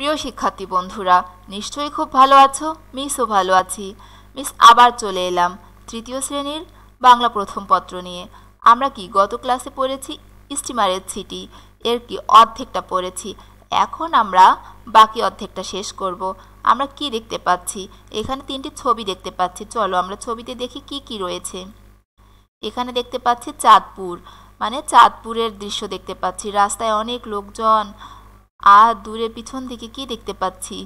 প্রিয় শিক্ষার্থী বন্ধুরা নিশ্চয়ই খুব ভালো আছো মিসও ভালো আছি মিস আবার চলে এলাম তৃতীয় শ্রেণীর বাংলা প্রথম পত্র নিয়ে আমরা কি গত ক্লাসে পড়েছি স্টিমারের সিটি এর কি অর্ধেকটা পড়েছি এখন আমরা বাকি অর্ধেকটা শেষ করব আমরা কি দেখতে পাচ্ছি এখানে তিনটি ছবি দেখতে পাচ্ছি চলো আমরা ছবিতে দেখি কি কি রয়েছে এখানে দেখতে পাচ্ছি চাঁদপুর মানে চাঁদপুরের দৃশ্য দেখতে পাচ্ছি রাস্তায় অনেক লোকজন আর দূরে পিছন দিকে কি দেখতে পাচ্ছি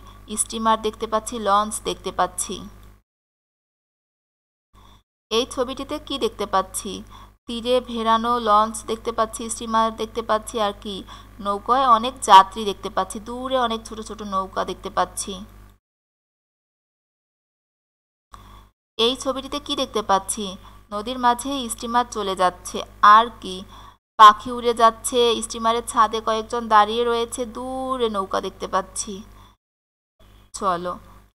স্টিমার দেখতে পাচ্ছি লঞ্চ দেখতে পাচ্ছি এই ছবিটিতে কি দেখতে পাচ্ছি তীরে ভেড়ানো লঞ্চ দেখতে পাচ্ছি স্টিমার দেখতে পাচ্ছি আর কি নৌকায় অনেক যাত্রী দেখতে পাচ্ছি দূরে অনেক ছোট ছোট নৌকা দেখতে পাচ্ছি এই ছবিটিতে কি দেখতে পাচ্ছি নদীর মাঝে স্টিমার চলে যাচ্ছে আর কি পাখি উড়ে যাচ্ছে স্টিমারের ছাদে কয়েকজন দাঁড়িয়ে রয়েছে দূরে নৌকা দেখতে পাচ্ছি চলো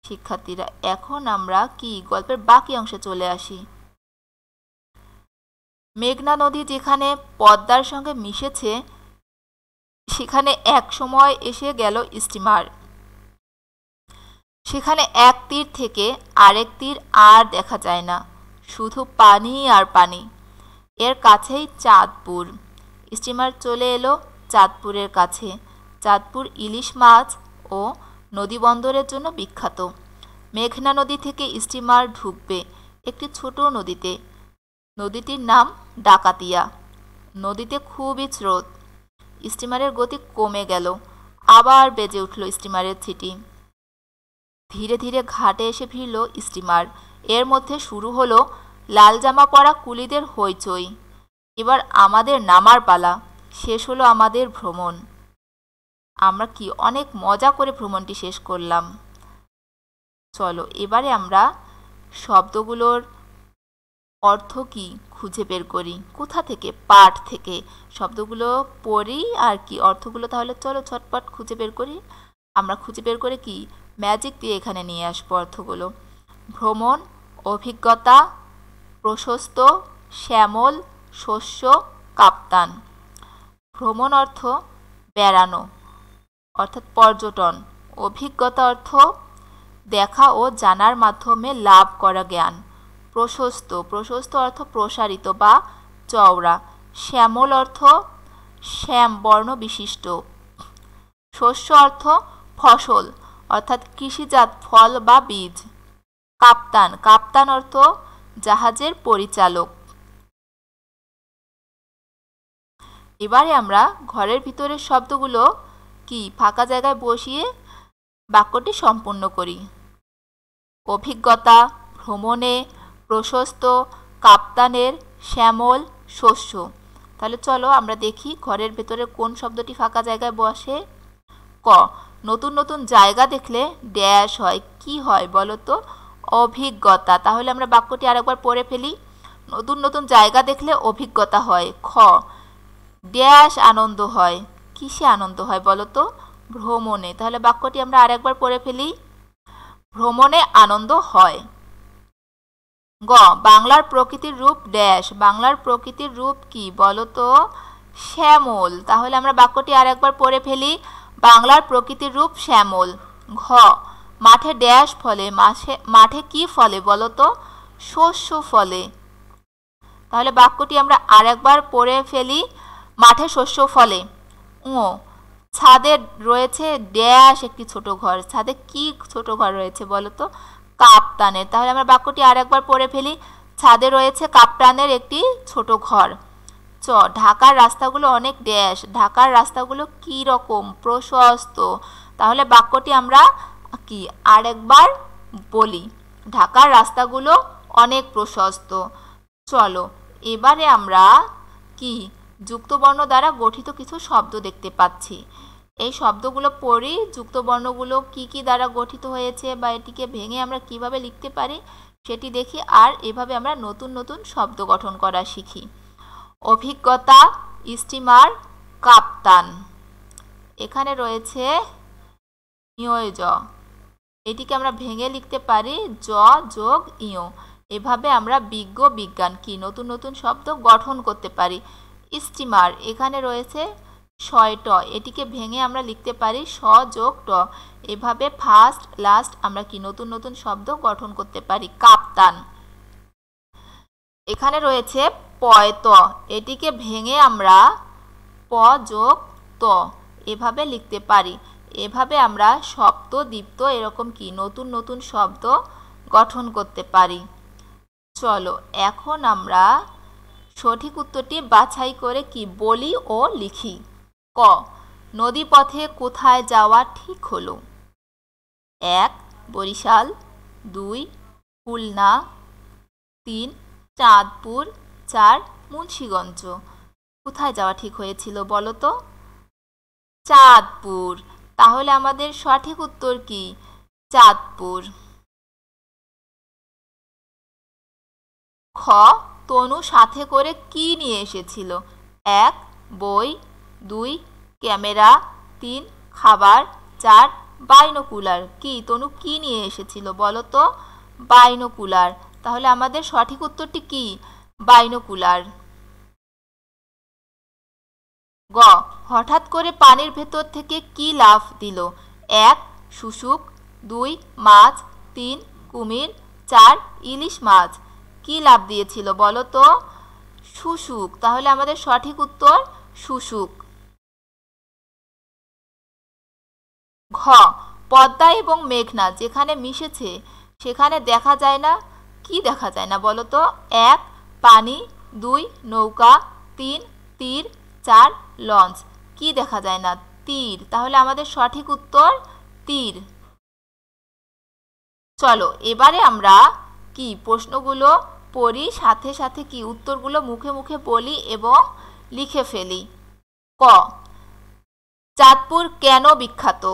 শিক্ষার্থীরা এখন আমরা কি গল্পের বাকি অংশে চলে আসি মেঘনা নদী যেখানে পদ্মার সঙ্গে মিশেছে সেখানে এক সময় এসে গেল স্টিমার সেখানে এক তীর থেকে আরেক তীর আর দেখা যায় না শুধু পানি আর পানি এর কাছেই চাঁদপুর স্টিমার চলে এলো চাঁদপুরের কাছে চাঁদপুর ইলিশ মাছ ও নদী বন্দরের জন্য বিখ্যাত মেঘনা নদী থেকে স্টিমার ঢুকবে একটি ছোট নদীতে নদীটির নাম ডাকাতিয়া নদীতে খুবই স্রোত স্টিমারের গতি কমে গেল আবার বেজে উঠল স্টিমারের ছিটি ধীরে ধীরে ঘাটে এসে ফিরল স্টিমার এর মধ্যে শুরু হলো লাল জামা পরা কুলিদের হইচই এবার আমাদের নামার পালা শেষ হলো আমাদের ভ্রমণ আমরা কি অনেক মজা করে ভ্রমণটি শেষ করলাম চলো এবারে আমরা শব্দগুলোর অর্থ কি খুঁজে বের করি কোথা থেকে পাঠ থেকে শব্দগুলো পড়ি আর কি অর্থগুলো তাহলে চলো ছটপট খুঁজে বের করি আমরা খুঁজে বের করে কি ম্যাজিক দিয়ে এখানে নিয়ে আসবো অর্থগুলো ভ্রমণ অভিজ্ঞতা প্রশস্ত শ্যামল শস্য কাপ্তান ভ্রমণ অর্থ বেড়ানো অর্থাৎ পর্যটন অভিজ্ঞতা অর্থ দেখা ও জানার মাধ্যমে লাভ করা জ্ঞান প্রশস্ত প্রশস্ত অর্থ প্রসারিত বা চওড়া শ্যামল অর্থ শ্যাম বর্ণ বিশিষ্ট শস্য অর্থ ফসল অর্থাৎ কৃষিজাত ফল বা বীজ কাপ্তান কাপ্তান অর্থ জাহাজের পরিচালক এবারে আমরা ঘরের ভিতরের শব্দগুলো কি ফাঁকা জায়গায় বসিয়ে বাক্যটি সম্পূর্ণ করি অভিজ্ঞতা ভ্রমণে প্রশস্ত কাপ্তানের শ্যামল শস্য তাহলে চলো আমরা দেখি ঘরের ভেতরে কোন শব্দটি ফাঁকা জায়গায় বসে ক নতুন নতুন জায়গা দেখলে ড্যাশ হয় কি হয় বলো তো অভিজ্ঞতা তাহলে আমরা বাক্যটি আরেকবার পড়ে ফেলি নতুন নতুন জায়গা দেখলে অভিজ্ঞতা হয় খ ড্যাশ আনন্দ হয় কিসে আনন্দ হয় বলো তো ভ্রমণে তাহলে বাক্যটি আমরা আরেকবার পড়ে ফেলি ভ্রমণে আনন্দ হয় গ বাংলার প্রকৃতির রূপ ড্যাশ বাংলার প্রকৃতির রূপ কি বলো তো শ্যামল তাহলে আমরা বাক্যটি আরেকবার পড়ে ফেলি বাংলার প্রকৃতির রূপ শ্যামল ঘ মাঠে ড্যাশ ফলে মাঠে মাঠে কি ফলে বলো তো শস্য ফলে তাহলে বাক্যটি আমরা আরেকবার পড়ে ফেলি মাঠে শস্য ফলে ও ছাদে রয়েছে ড্যাশ একটি ছোট ঘর ছাদে কি ছোট ঘর রয়েছে বলো তো কাপ্তানের তাহলে আমরা বাক্যটি আর একবার পড়ে ফেলি ছাদে রয়েছে কাপ্তানের একটি ছোট ঘর চ ঢাকার রাস্তাগুলো অনেক ড্যাশ ঢাকার রাস্তাগুলো কি রকম প্রশস্ত তাহলে বাক্যটি আমরা কি আরেকবার বলি ঢাকার রাস্তাগুলো অনেক প্রশস্ত চলো এবারে আমরা কি যুক্তবর্ণ দ্বারা গঠিত কিছু শব্দ দেখতে পাচ্ছি এই শব্দগুলো পড়ি যুক্তবর্ণগুলো কি কি দ্বারা গঠিত হয়েছে বা এটিকে ভেঙে আমরা কিভাবে লিখতে পারি সেটি দেখি আর এভাবে আমরা নতুন নতুন শব্দ গঠন করা শিখি অভিজ্ঞতা স্টিমার কাপ্তান এখানে রয়েছে ইয় জ এটিকে আমরা ভেঙে লিখতে পারি জ যোগ ইয় এভাবে আমরা বিজ্ঞ বিজ্ঞান কি নতুন নতুন শব্দ গঠন করতে পারি স্টিমার এখানে রয়েছে ছয় ট এটিকে ভেঙে আমরা লিখতে পারি স যোগ ট এভাবে ফার্স্ট লাস্ট আমরা কি নতুন নতুন শব্দ গঠন করতে পারি কাপ্তান এখানে রয়েছে পয়ত এটিকে ভেঙে আমরা প যোগ ত এভাবে লিখতে পারি এভাবে আমরা শব্দ দীপ্ত এরকম কি নতুন নতুন শব্দ গঠন করতে পারি চলো এখন আমরা সঠিক উত্তরটি বাছাই করে কি বলি ও লিখি ক নদীপথে কোথায় যাওয়া ঠিক হলো এক বরিশাল দুই খুলনা তিন চাঁদপুর চার মুন্সীগঞ্জ কোথায় যাওয়া ঠিক হয়েছিল বলো তো চাঁদপুর তাহলে আমাদের সঠিক উত্তর কি চাঁদপুর খ তনু সাথে করে কি নিয়ে এসেছিল এক বই দুই ক্যামেরা তিন খাবার চার বাইনোকুলার কি তনু কি নিয়ে এসেছিল বলো তো বাইনোকুলার তাহলে আমাদের সঠিক উত্তরটি কি বাইনোকুলার গ হঠাৎ করে পানির ভেতর থেকে কি লাফ দিল এক শুশুক দুই মাছ তিন কুমির চার ইলিশ মাছ কি লাভ দিয়েছিল বলো তো শুশুক তাহলে আমাদের সঠিক উত্তর সুসুক ঘ পদ্মা এবং মেঘনা যেখানে মিশেছে সেখানে দেখা যায় না কি দেখা যায় না বলো তো এক পানি দুই নৌকা তিন তীর চার লঞ্চ কি দেখা যায় না তীর তাহলে আমাদের সঠিক উত্তর তীর চলো এবারে আমরা কি প্রশ্নগুলো পড়ি সাথে সাথে কি উত্তরগুলো মুখে মুখে বলি এবং লিখে ফেলি ক চাঁদপুর কেন বিখ্যাত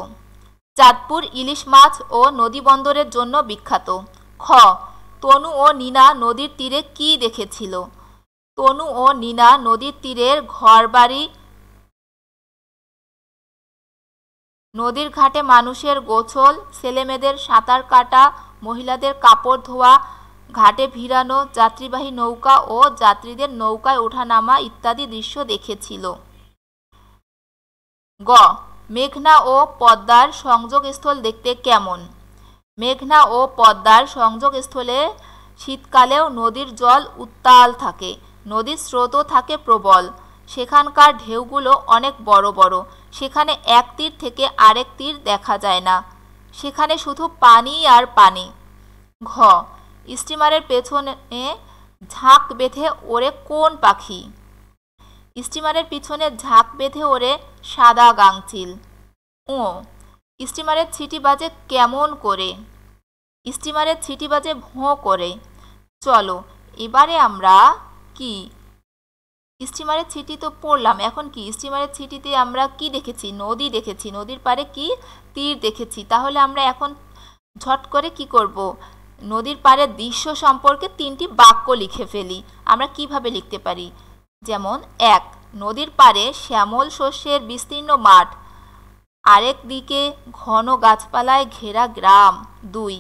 চাঁদপুর ইলিশ মাছ ও নদী বন্দরের জন্য বিখ্যাত খ তনু ও নীনা নদীর তীরে কি দেখেছিল তনু ও নীনা নদীর তীরের ঘরবাড়ি নদীর ঘাটে মানুষের গোছল ছেলেমেয়েদের সাঁতার কাটা মহিলাদের কাপড় ধোয়া ঘাটে ভিড়ানো যাত্রীবাহী নৌকা ও যাত্রীদের নৌকায় ওঠানামা ইত্যাদি দৃশ্য দেখেছিল গ মেঘনা ও পদ্মার সংযোগস্থল দেখতে কেমন মেঘনা ও পদ্মার সংযোগস্থলে শীতকালেও নদীর জল উত্তাল থাকে নদীর স্রোতও থাকে প্রবল সেখানকার ঢেউগুলো অনেক বড় বড় সেখানে এক তীর থেকে আরেক তীর দেখা যায় না সেখানে শুধু পানি আর পানি ঘ স্টিমারের পেছনে ঝাঁক বেঁধে ওরে কোন পাখি স্টিমারের পিছনে ঝাঁক বেঁধে ওরে সাদা গাংচিল ও স্টিমারের ছিটি বাজে কেমন করে স্টিমারের ছিটি বাজে ভোঁ করে চলো এবারে আমরা কি স্টিমারের ছিটি তো পড়লাম এখন কি স্টিমারের ছিটিতে আমরা কি দেখেছি নদী দেখেছি নদীর পারে কি তীর দেখেছি তাহলে আমরা এখন ঝট করে কি করবো নদীর পাড়ের দৃশ্য সম্পর্কে তিনটি বাক্য লিখে ফেলি আমরা কিভাবে লিখতে পারি যেমন এক নদীর পাড়ে শ্যামল শস্যের বিস্তীর্ণ মাঠ আরেক দিকে ঘন গাছপালায় ঘেরা গ্রাম দুই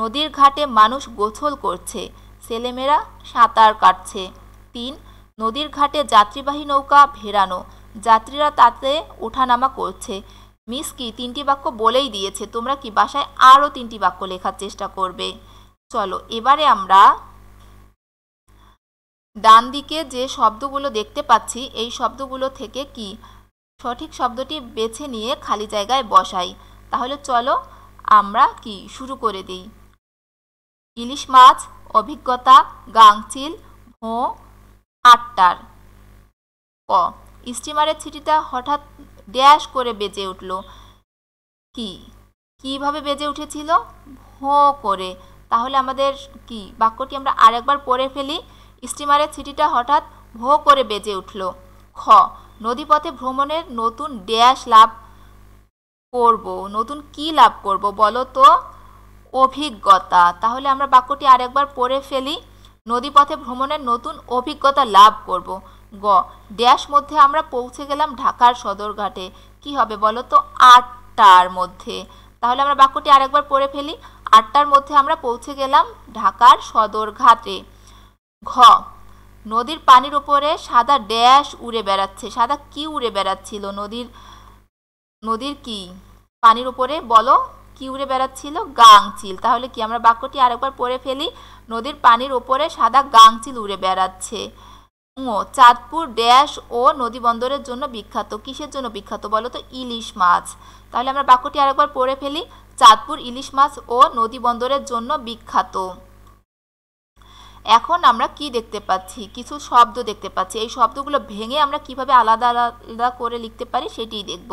নদীর ঘাটে মানুষ গোছল করছে ছেলেমেয়েরা সাঁতার কাটছে তিন নদীর ঘাটে যাত্রীবাহী নৌকা ভেড়ানো যাত্রীরা তাতে ওঠানামা করছে মিস কি তিনটি বাক্য বলেই দিয়েছে তোমরা কি বাসায় আরও তিনটি বাক্য লেখার চেষ্টা করবে চলো এবারে আমরা ডান দিকে যে শব্দগুলো দেখতে পাচ্ছি এই শব্দগুলো থেকে কি সঠিক শব্দটি বেছে নিয়ে খালি জায়গায় বসাই তাহলে চলো আমরা কি শুরু করে দিই ইলিশ মাছ অভিজ্ঞতা গাংচিল ভো আটটার ক স্টিমারের ছিটিটা হঠাৎ ড্যাশ করে বেজে উঠল কি কিভাবে বেজে উঠেছিল হো করে তাহলে আমাদের কি বাক্যটি আমরা আরেকবার পড়ে ফেলি স্টিমারের সিটিটা হঠাৎ ভো করে বেজে উঠল খ নদীপথে ভ্রমণের নতুন ড্যাশ লাভ করব নতুন কি লাভ করব বলো তো অভিজ্ঞতা তাহলে আমরা বাক্যটি আরেকবার পড়ে ফেলি নদীপথে ভ্রমণের নতুন অভিজ্ঞতা লাভ করব গ ড্যাশ মধ্যে আমরা পৌঁছে গেলাম ঢাকার সদরঘাটে কি হবে বলো তো আটটার মধ্যে তাহলে আমরা বাক্যটি আরেকবার পড়ে ফেলি আটটার মধ্যে আমরা পৌঁছে গেলাম ঢাকার সদরঘাটে ঘ নদীর পানির উপরে সাদা ড্যাশ উড়ে বেড়াচ্ছে সাদা কি উড়ে বেড়াচ্ছিল নদীর নদীর কি পানির উপরে বলো কি উড়ে বেড়াচ্ছিল গাংচিল তাহলে কি আমরা বাক্যটি আরেকবার পড়ে ফেলি নদীর পানির উপরে সাদা গাংচিল উড়ে বেড়াচ্ছে চাঁদপুর ড্যাশ ও নদীবন্দরের জন্য বিখ্যাত কিসের জন্য বিখ্যাত বলো তো ইলিশ মাছ তাহলে আমরা বাক্যটি আরেকবার পড়ে ফেলি চাঁদপুর ইলিশ মাছ ও নদীবন্দরের জন্য বিখ্যাত এখন আমরা কি দেখতে পাচ্ছি কিছু শব্দ দেখতে পাচ্ছি এই শব্দগুলো ভেঙে আমরা কিভাবে আলাদা আলাদা করে লিখতে পারি সেটিই দেখব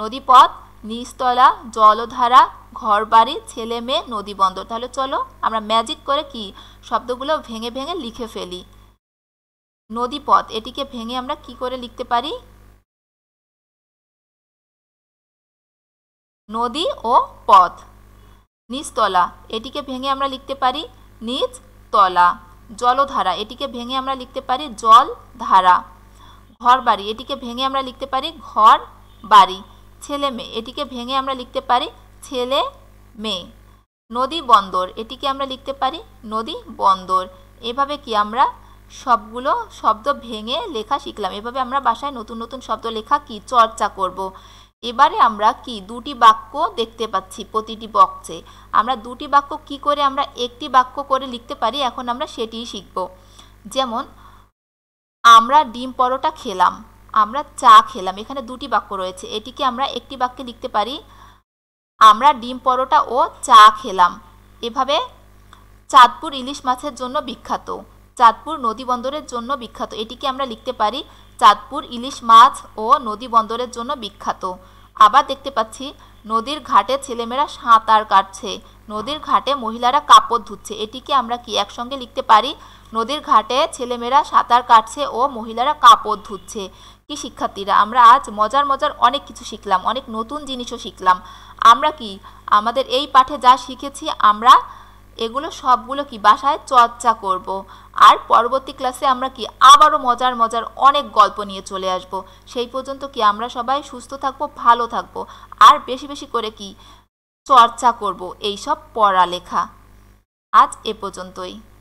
নদীপথ নিস্তলা জলধারা ঘরবাড়ি ছেলে মেয়ে নদীবন্দর তাহলে চলো আমরা ম্যাজিক করে কি শব্দগুলো ভেঙে ভেঙে লিখে ফেলি নদীপথ এটিকে ভেঙে আমরা কি করে লিখতে পারি নদী ও পথ নিচতলা এটিকে ভেঙে আমরা লিখতে পারি নিচ তলা জলধারা এটিকে ভেঙে আমরা লিখতে পারি জল ধারা ঘর বাড়ি এটিকে ভেঙে আমরা লিখতে পারি ঘর বাড়ি ছেলে মেয়ে এটিকে ভেঙে আমরা লিখতে পারি ছেলে মেয়ে নদী বন্দর এটিকে আমরা লিখতে পারি নদী বন্দর এভাবে কি আমরা সবগুলো শব্দ ভেঙে লেখা শিখলাম এভাবে আমরা বাসায় নতুন নতুন শব্দ লেখা কি চর্চা করব। এবারে আমরা কি দুটি বাক্য দেখতে পাচ্ছি প্রতিটি বক্সে আমরা দুটি বাক্য কি করে আমরা একটি বাক্য করে লিখতে পারি এখন আমরা সেটিই শিখব যেমন আমরা ডিম পরোটা খেলাম আমরা চা খেলাম এখানে দুটি বাক্য রয়েছে এটিকে আমরা একটি বাক্যে লিখতে পারি আমরা ডিম পরোটা ও চা খেলাম এভাবে চাঁদপুর ইলিশ মাছের জন্য বিখ্যাত চাঁদপুর নদী বন্দরের জন্য বিখ্যাত এটিকে আমরা লিখতে পারি চাঁদপুর ইলিশ মাছ ও নদী বন্দরের জন্য বিখ্যাত আবার দেখতে পাচ্ছি নদীর ঘাটে ছেলেমেয়েরা সাঁতার কাটছে নদীর ঘাটে মহিলারা কাপড় ধুচ্ছে এটিকে আমরা কি একসঙ্গে লিখতে পারি নদীর ঘাটে ছেলেমেয়েরা সাঁতার কাটছে ও মহিলারা কাপড় ধুচ্ছে কি শিক্ষার্থীরা আমরা আজ মজার মজার অনেক কিছু শিখলাম অনেক নতুন জিনিসও শিখলাম আমরা কি আমাদের এই পাঠে যা শিখেছি আমরা এগুলো সবগুলো কি বাসায় চর্চা করব। আর পরবর্তী ক্লাসে আমরা কি আবারও মজার মজার অনেক গল্প নিয়ে চলে আসব সেই পর্যন্ত কি আমরা সবাই সুস্থ থাকবো ভালো থাকবো আর বেশি বেশি করে কি চর্চা করব এইসব পড়ালেখা আজ এ পর্যন্তই